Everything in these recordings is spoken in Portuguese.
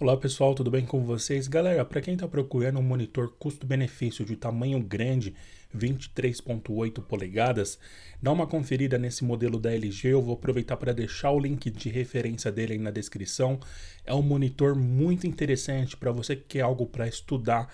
Olá pessoal, tudo bem com vocês? Galera, para quem está procurando um monitor custo-benefício de tamanho grande, 23.8 polegadas, dá uma conferida nesse modelo da LG, eu vou aproveitar para deixar o link de referência dele aí na descrição. É um monitor muito interessante para você que quer algo para estudar,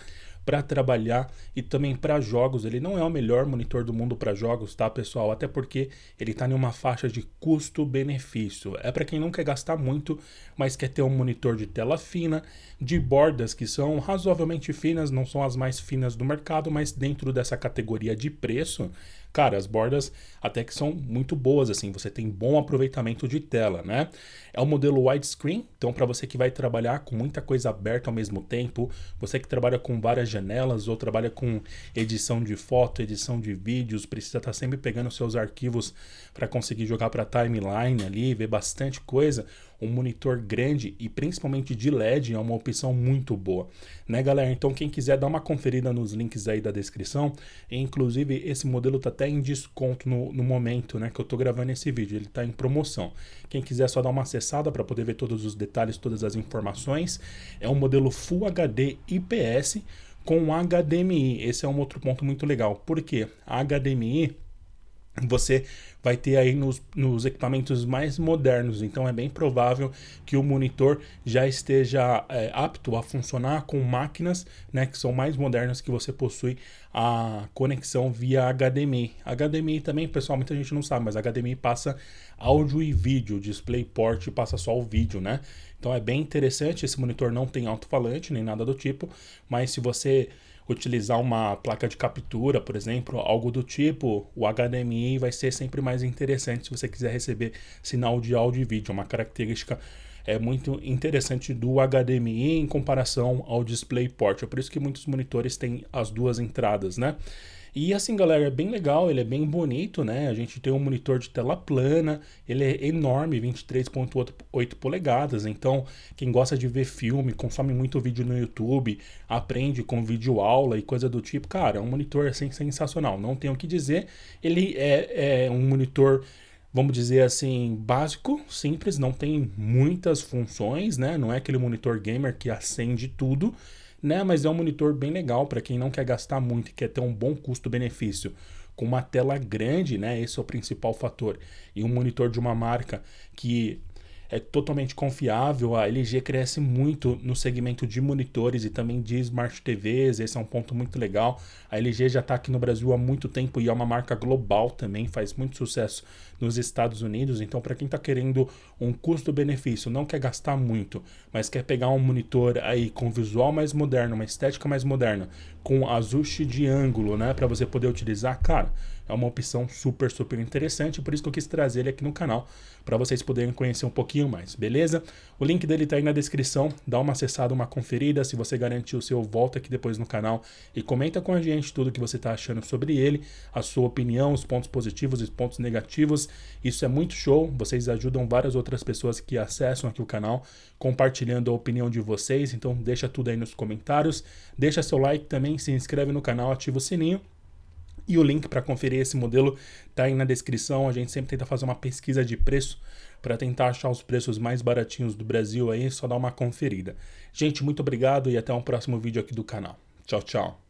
para trabalhar e também para jogos. Ele não é o melhor monitor do mundo para jogos, tá, pessoal? Até porque ele está em uma faixa de custo-benefício. É para quem não quer gastar muito, mas quer ter um monitor de tela fina, de bordas que são razoavelmente finas, não são as mais finas do mercado, mas dentro dessa categoria de preço, cara, as bordas até que são muito boas, assim, você tem bom aproveitamento de tela, né? É um modelo widescreen, então para você que vai trabalhar com muita coisa aberta ao mesmo tempo, você que trabalha com várias janelas ou trabalha com edição de foto, edição de vídeos, precisa estar tá sempre pegando seus arquivos para conseguir jogar para timeline ali, ver bastante coisa, um monitor grande e principalmente de LED é uma opção muito boa, né, galera? Então, quem quiser dar uma conferida nos links aí da descrição, inclusive esse modelo tá até em desconto no, no momento, né, que eu tô gravando esse vídeo, ele tá em promoção. Quem quiser só dar uma acessada para poder ver todos os detalhes, todas as informações, é um modelo Full HD IPS com HDMI. Esse é um outro ponto muito legal, porque a HDMI você vai ter aí nos, nos, equipamentos mais modernos. Então é bem provável que o monitor já esteja é, apto a funcionar com máquinas né, que são mais modernas que você possui a conexão via HDMI. HDMI também, pessoal, muita gente não sabe, mas HDMI passa áudio e vídeo, DisplayPort passa só o vídeo, né? Então é bem interessante, esse monitor não tem alto-falante nem nada do tipo, mas se você utilizar uma placa de captura, por exemplo, algo do tipo, o HDMI vai ser sempre mais interessante se você quiser receber sinal de áudio e vídeo, é uma característica é muito interessante do HDMI em comparação ao DisplayPort. É por isso que muitos monitores têm as duas entradas, né? E assim, galera, é bem legal, ele é bem bonito, né? A gente tem um monitor de tela plana, ele é enorme, 23.8 polegadas. Então, quem gosta de ver filme, consome muito vídeo no YouTube, aprende com vídeo aula e coisa do tipo, cara, é um monitor assim sensacional, não tenho o que dizer. Ele é, é um monitor vamos dizer assim, básico, simples, não tem muitas funções, né? Não é aquele monitor gamer que acende tudo, né? Mas é um monitor bem legal para quem não quer gastar muito e quer ter um bom custo-benefício. Com uma tela grande, né? Esse é o principal fator. E um monitor de uma marca que é totalmente confiável. A LG cresce muito no segmento de monitores e também de smart TVs. Esse é um ponto muito legal. A LG já está aqui no Brasil há muito tempo e é uma marca global também, faz muito sucesso nos Estados Unidos. Então, para quem está querendo um custo-benefício, não quer gastar muito, mas quer pegar um monitor aí com visual mais moderno, uma estética mais moderna, com ajuste de ângulo, né, para você poder utilizar, cara, é uma opção super, super interessante. Por isso que eu quis trazer ele aqui no canal, para vocês poderem conhecer um pouquinho pouquinho mais, beleza? O link dele tá aí na descrição, dá uma acessada, uma conferida, se você garantiu o seu, volta aqui depois no canal e comenta com a gente tudo que você tá achando sobre ele, a sua opinião, os pontos positivos e os pontos negativos. Isso é muito show, vocês ajudam várias outras pessoas que acessam aqui o canal, compartilhando a opinião de vocês, então deixa tudo aí nos comentários, deixa seu like também, se inscreve no canal, ativa o sininho e o link para conferir esse modelo está aí na descrição. A gente sempre tenta fazer uma pesquisa de preço para tentar achar os preços mais baratinhos do Brasil aí, só dá uma conferida. Gente, muito obrigado e até um próximo vídeo aqui do canal. Tchau, tchau.